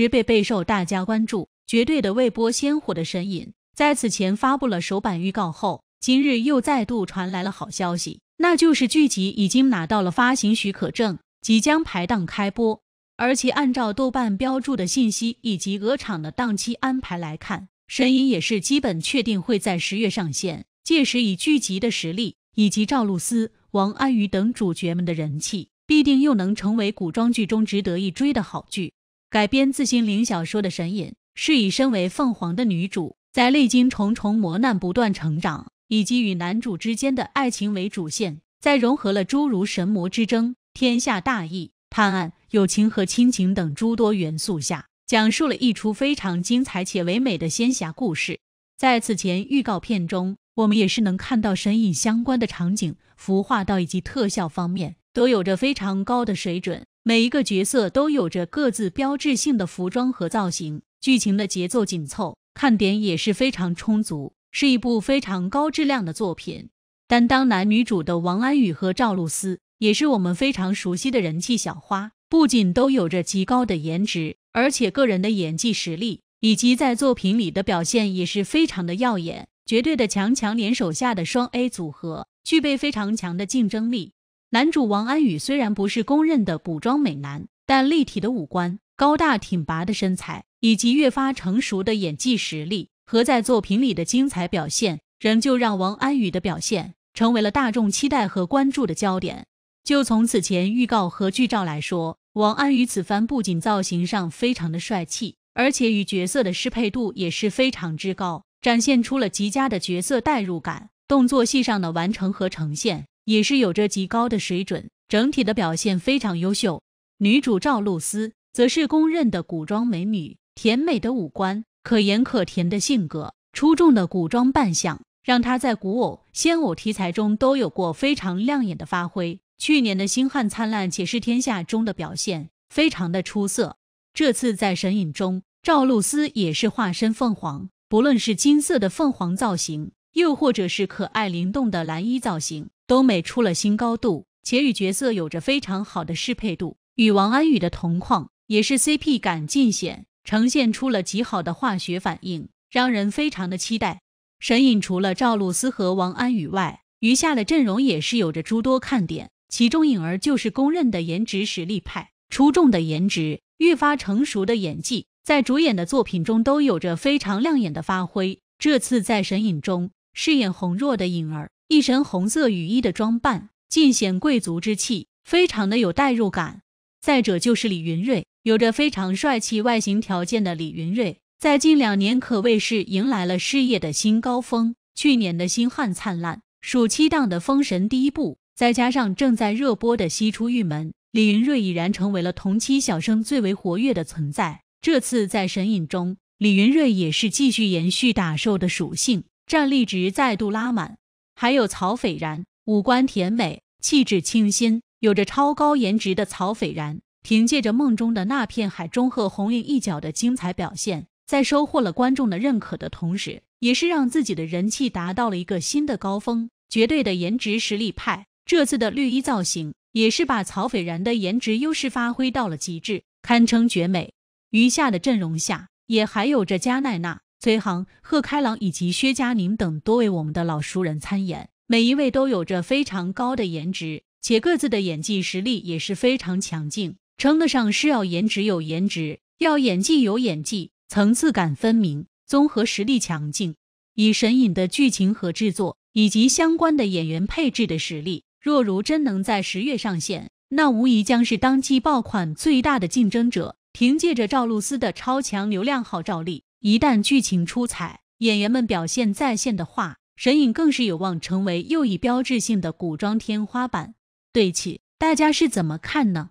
直被备受大家关注，绝对的未播先火的神隐，在此前发布了首版预告后，今日又再度传来了好消息，那就是剧集已经拿到了发行许可证，即将排档开播。而且按照豆瓣标注的信息以及鹅厂的档期安排来看，神隐也是基本确定会在十月上线。届时以剧集的实力以及赵露思、王安宇等主角们的人气，必定又能成为古装剧中值得一追的好剧。改编自心灵小说的《神隐》，是以身为凤凰的女主在历经重重磨难不断成长，以及与男主之间的爱情为主线，在融合了诸如神魔之争、天下大义、探案、友情和亲情等诸多元素下，讲述了一出非常精彩且唯美的仙侠故事。在此前预告片中，我们也是能看到《神隐》相关的场景、服化道以及特效方面都有着非常高的水准。每一个角色都有着各自标志性的服装和造型，剧情的节奏紧凑，看点也是非常充足，是一部非常高质量的作品。担当男女主的王安宇和赵露思也是我们非常熟悉的人气小花，不仅都有着极高的颜值，而且个人的演技实力以及在作品里的表现也是非常的耀眼，绝对的强强联手下的双 A 组合，具备非常强的竞争力。男主王安宇虽然不是公认的古装美男，但立体的五官、高大挺拔的身材，以及越发成熟的演技实力和在作品里的精彩表现，仍旧让王安宇的表现成为了大众期待和关注的焦点。就从此前预告和剧照来说，王安宇此番不仅造型上非常的帅气，而且与角色的适配度也是非常之高，展现出了极佳的角色代入感，动作戏上的完成和呈现。也是有着极高的水准，整体的表现非常优秀。女主赵露思则是公认的古装美女，甜美的五官，可盐可甜的性格，出众的古装扮相，让她在古偶、仙偶题材中都有过非常亮眼的发挥。去年的《星汉灿烂·且试天下》中的表现非常的出色。这次在《神隐》中，赵露思也是化身凤凰，不论是金色的凤凰造型，又或者是可爱灵动的蓝衣造型。都美出了新高度，且与角色有着非常好的适配度，与王安宇的同框也是 CP 感尽显，呈现出了极好的化学反应，让人非常的期待。神隐除了赵露思和王安宇外，余下的阵容也是有着诸多看点，其中颖儿就是公认的颜值实力派，出众的颜值，愈发成熟的演技，在主演的作品中都有着非常亮眼的发挥。这次在神隐中饰演红若的颖儿。一身红色雨衣的装扮，尽显贵族之气，非常的有代入感。再者就是李云瑞，有着非常帅气外形条件的李云瑞，在近两年可谓是迎来了事业的新高峰。去年的《星汉灿烂》，暑期档的《封神第一部》，再加上正在热播的《西出玉门》，李云瑞已然成为了同期小生最为活跃的存在。这次在《神隐》中，李云瑞也是继续延续打兽的属性，战力值再度拉满。还有曹斐然，五官甜美，气质清新，有着超高颜值的曹斐然，凭借着《梦中的那片海》中鹤红雁一角的精彩表现，在收获了观众的认可的同时，也是让自己的人气达到了一个新的高峰。绝对的颜值实力派，这次的绿衣造型也是把曹斐然的颜值优势发挥到了极致，堪称绝美。余下的阵容下，也还有着加奈娜。崔航、贺开朗以及薛佳凝等多位我们的老熟人参演，每一位都有着非常高的颜值，且各自的演技实力也是非常强劲，称得上是要颜值有颜值，要演技有演技，层次感分明，综合实力强劲。以神隐的剧情和制作，以及相关的演员配置的实力，若如真能在十月上线，那无疑将是当季爆款最大的竞争者。凭借着赵露思的超强流量号召力。一旦剧情出彩，演员们表现在线的话，神隐更是有望成为又一标志性的古装天花板。对此，大家是怎么看呢？